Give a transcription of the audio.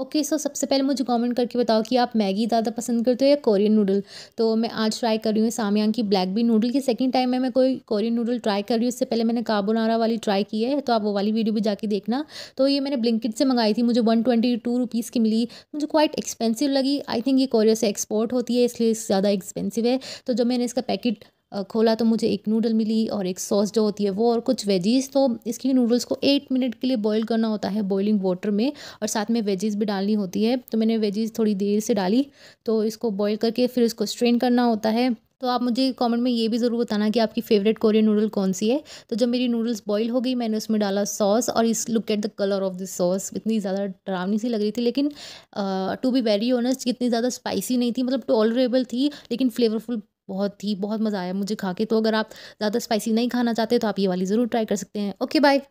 okay okay, सो so सबसे पहले मुझे कमेंट करके बताओ कि आप मैगी ज़्यादा पसंद करते हो या कोरियन नूडल तो मैं आज ट्राई कर रही हूँ सामयांग की ब्लैक बीन नूडल की सेकंड टाइम में मैं कोई कोरियन नूडल ट्राई कर रही हूँ इससे पहले मैंने काबोनारा वाली ट्राई की है तो आप वो वाली वीडियो भी जाके देखना तो ये मैंने ब्लिंकिट से मंगाई थी मुझे वन ट्वेंटी टू रुपीज़ की मिली मुझे क्वाइट एक्सपेंसिव लगी आई थिंक ये कोरिया से एक्सपोर्ट होती है इसलिए ज़्यादा एक्सपेंसिव है तो जब मैंने इसका पैकेट खोला तो मुझे एक नूडल मिली और एक सॉस जो होती है वो और कुछ वेजीज़ तो इसकी नूडल्स को एट मिनट के लिए बॉईल करना होता है बॉइलिंग वाटर में और साथ में वेजीज़ भी डालनी होती है तो मैंने वेजीज़ थोड़ी देर से डाली तो इसको बॉईल करके फिर इसको स्ट्रेन करना होता है तो आप मुझे कमेंट में ये भी ज़रूर बताना कि आपकी फेवरेट कोरियन नूडल कौन सी है तो जब मेरी नूडल्स बॉईल हो गई मैंने उसमें डाला सॉस और इस look at the colour of this sauce इतनी ज़्यादा डरावनी सी लग रही थी लेकिन टू बी वेरी ऑनेस्ट इतनी ज़्यादा स्पाइसी नहीं थी मतलब टॉलरेबल थी लेकिन फ्लेवरफुल बहुत ही बहुत मज़ा आया मुझे खा के तो अगर आप ज़्यादा स्पाइसी नहीं खाना चाहते तो आप ये वाली ज़रूर ट्राई कर सकते हैं ओके बाय